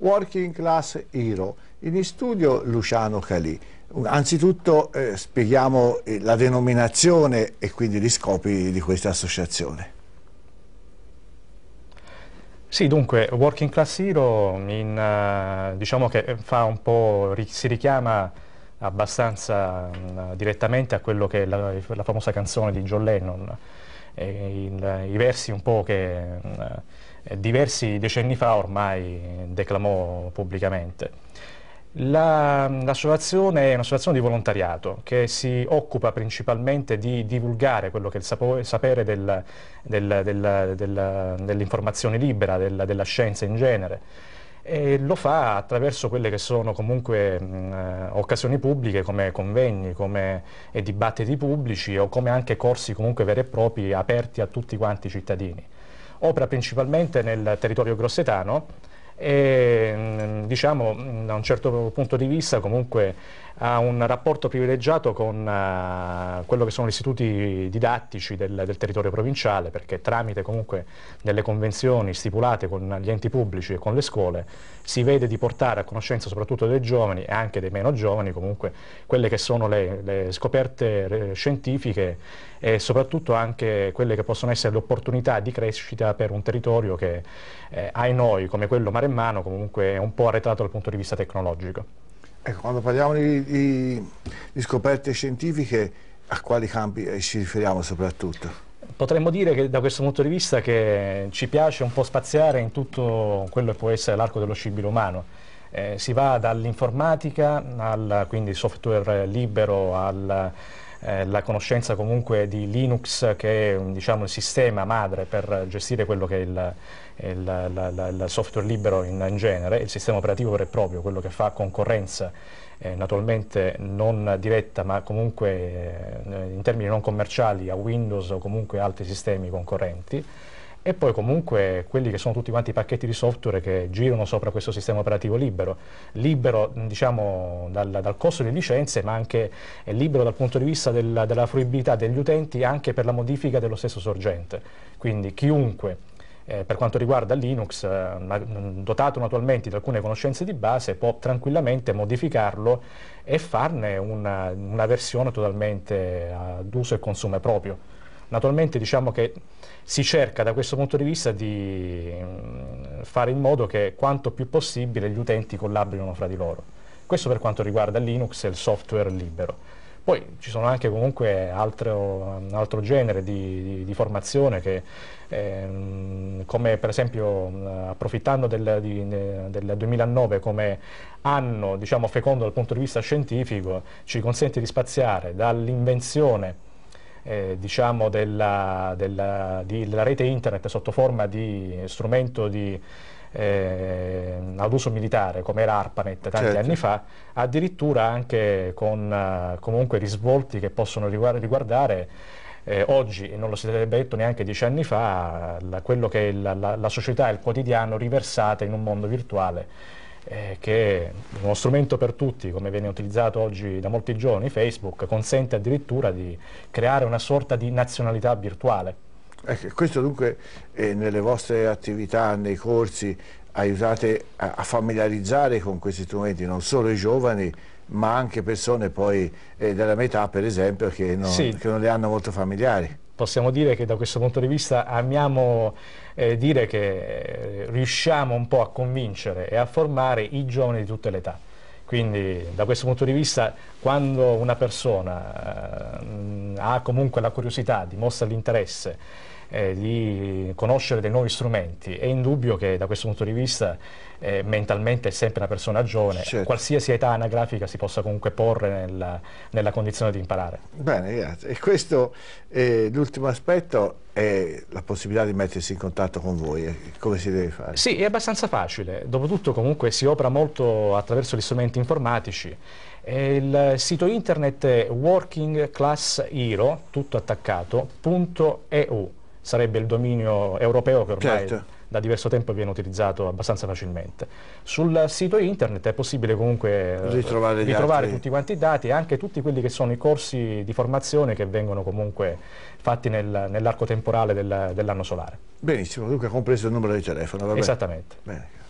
Working Class Hero. In studio Luciano Calì. Anzitutto eh, spieghiamo eh, la denominazione e quindi gli scopi di questa associazione. Sì, dunque, Working Class Hero in, eh, diciamo che eh, fa un po', si richiama abbastanza mh, mm, direttamente a quello che è la, la famosa canzone di John Lennon. Il, I versi un po' che... Mh, mm, eh, diversi decenni fa ormai declamò pubblicamente. L'associazione la, è un'associazione di volontariato che si occupa principalmente di divulgare quello che è il sapere del, del, del, dell'informazione libera, della scienza in genere e lo fa attraverso quelle che sono comunque mh, occasioni pubbliche come convegni, come eh, dibattiti pubblici o come anche corsi comunque veri e propri aperti a tutti quanti i cittadini opera principalmente nel territorio grossetano e mm, diciamo mm, da un certo punto di vista comunque ha un rapporto privilegiato con uh, quello che sono gli istituti didattici del, del, territorio provinciale perché tramite comunque delle convenzioni stipulate con gli enti pubblici e con le scuole si vede di portare a conoscenza soprattutto dei giovani e anche dei meno giovani comunque quelle che sono le, le scoperte eh, scientifiche e soprattutto anche quelle che possono essere le opportunità di crescita per un territorio che eh, ai noi come quello Mare in mano comunque è un po' arretrato dal punto di vista tecnologico. Ecco, quando parliamo di, di, di scoperte scientifiche, a quali campi eh, ci riferiamo soprattutto? Potremmo dire che da questo punto di vista che ci piace un po' spaziare in tutto quello che può essere l'arco dello scibile umano eh, si va dall'informatica, al, quindi software libero, alla eh, conoscenza comunque di Linux che è diciamo, il sistema madre per gestire quello che è il, il, la, la, il software libero in, in genere, il sistema operativo vero e proprio, quello che fa concorrenza eh, naturalmente non diretta ma comunque eh, in termini non commerciali a Windows o comunque altri sistemi concorrenti e poi comunque quelli che sono tutti quanti i pacchetti di software che girano sopra questo sistema operativo libero, libero diciamo dal, dal costo delle licenze ma anche libero dal punto di vista della, della fruibilità degli utenti anche per la modifica dello stesso sorgente, quindi chiunque eh, per quanto riguarda Linux, eh, mm, dotato naturalmente di alcune conoscenze di base, può tranquillamente modificarlo e farne una, una versione totalmente ad uso e consumo proprio. Naturalmente diciamo che si cerca da questo punto di vista di mm, fare in modo che quanto più possibile gli utenti collaborino fra di loro. Questo per quanto riguarda Linux e il software libero. Poi ci sono anche comunque altro, un altro genere di, di, di formazione che, ehm, come per esempio mm, approfittando del, di, del 2009 come anno diciamo, fecondo dal punto di vista scientifico, ci consente di spaziare dall'invenzione eh, diciamo della, della, di, della, rete internet sotto forma di strumento di, eh, ad uso militare come era ARPANET tanti certo. anni fa, addirittura anche con eh, comunque risvolti che possono riguardare eh, oggi, e non lo si sarebbe detto neanche dieci anni fa, la, quello che è la, la, la società e il quotidiano riversate in un mondo virtuale eh, che uno strumento per tutti, come viene utilizzato oggi da molti giovani, Facebook, consente addirittura di creare una sorta di nazionalità virtuale. Ecco, questo dunque eh, nelle vostre attività, nei corsi, aiutate a, familiarizzare con questi strumenti non solo i giovani, ma anche persone poi eh, della metà, per esempio, che non, sì. che non li hanno molto familiari possiamo dire che da questo punto di vista amiamo eh, dire che eh, riusciamo un po' a convincere e a formare i giovani di tutte le età. Quindi da questo punto di vista quando una persona eh, ha comunque la curiosità, dimostra l'interesse eh, di conoscere dei nuovi strumenti. È indubbio che da questo punto di vista eh, mentalmente è sempre una persona giovane, certo. qualsiasi età anagrafica si possa comunque porre nella, nella condizione di imparare. Bene, grazie. E questo, eh, l'ultimo aspetto è la possibilità di mettersi in contatto con voi, eh, come si deve fare? Sì, è abbastanza facile, dopotutto comunque si opera molto attraverso gli strumenti informatici. Il sito internet è workingclassero, tutto attaccato, .eu sarebbe il dominio europeo che ormai certo. da diverso tempo viene utilizzato abbastanza facilmente. Sul sito internet è possibile comunque eh, ritrovare, ritrovare tutti quanti i dati e anche tutti quelli che sono i corsi di formazione che vengono comunque fatti nel, nell'arco temporale del, dell'anno solare. Benissimo, dunque compreso il numero di telefono. Vabbè. Esattamente. Bene.